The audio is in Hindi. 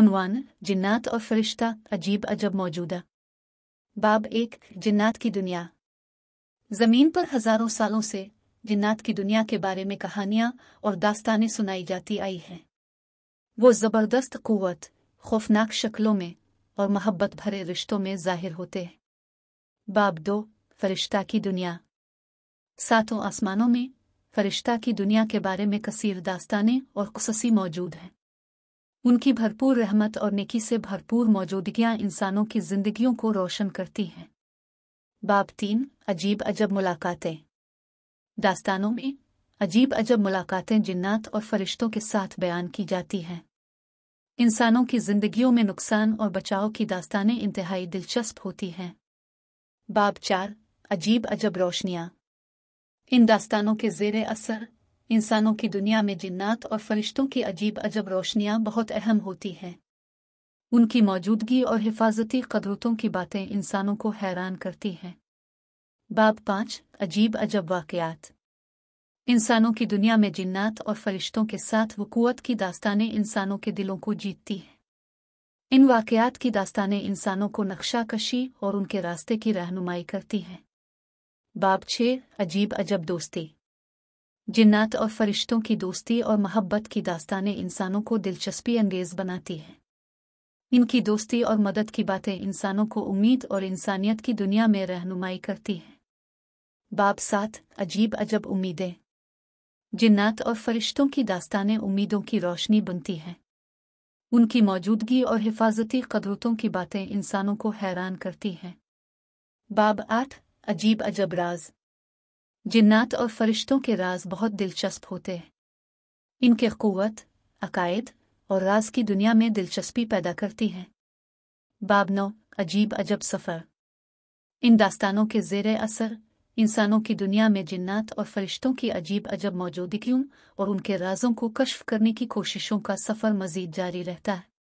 उनवान जिन्नात और फरिश्ता अजीब अजब मौजूदा बाब एक जिन्नात की दुनिया जमीन पर हजारों सालों से जिन्नात की दुनिया के बारे में कहानियां और दास्तानें सुनाई जाती आई हैं वो जबरदस्त कुवत खौफनाक शक्लों में और मोहब्बत भरे रिश्तों में जाहिर होते हैं बाब दो फरिश्ता की दुनिया सातों आसमानों में फरिश्ता की दुनिया के बारे में कसीर दास्तानें और कुससी मौजूद हैं उनकी भरपूर रहमत और नेकी से भरपूर मौजूदगियां इंसानों की जिंदगियों को रोशन करती हैं बाब तीन अजीब अजब मुलाकातें दास्तानों में अजीब अजब मुलाकातें जिन्नात और फरिश्तों के साथ बयान की जाती हैं इंसानों की जिंदगियों में नुकसान और बचाव की दास्तानें इंतहाई दिलचस्प होती हैं बाब चार अजीब अजब रोशनियां इन दास्तानों के जेर असर इंसानों की दुनिया में जिन्नात और फरिश्तों की अजीब अजब रोशनियां बहुत अहम होती हैं उनकी मौजूदगी और हिफाजती कदरतों की बातें इंसानों को हैरान करती हैं बाब पांच अजीब अजब वाकयात इंसानों की दुनिया में जिन्नात और फरिश्तों के साथ वकूत की दास्तानें इंसानों के दिलों को जीतती हैं इन वाकयात की दास्तानें इंसानों को नक्शा कशी और उनके रास्ते की रहनुमाई करती हैं बाब छः अजीब अजब दोस्ती जिन्नात और फरिश्तों की दोस्ती और मोहब्बत की दास्तानें इंसानों को दिलचस्पी अंगेज बनाती हैं इनकी दोस्ती और मदद की बातें इंसानों को उम्मीद और इंसानियत की दुनिया में रहनुमाई करती हैं बाब सात अजीब अजब उम्मीदें जिन्नात और फरिश्तों की दास्तानें उम्मीदों की रोशनी बनती हैं उनकी मौजूदगी और हिफाजती कदरतों की बातें इंसानों को हैरान करती हैं बाब आठ अजीब अजब राज जिन्नात और फरिश्तों के राज बहुत दिलचस्प होते हैं इनके क़वत अकायद और राज की दुनिया में दिलचस्पी पैदा करती हैं बाबनो अजीब अजब सफ़र इन दास्तानों के जेर असर इंसानों की दुनिया में जिन्नात और फरिश्तों की अजीब अजब मौजूदगियों और उनके राजों को कश्फ करने की कोशिशों का सफ़र मज़ीद जारी रहता है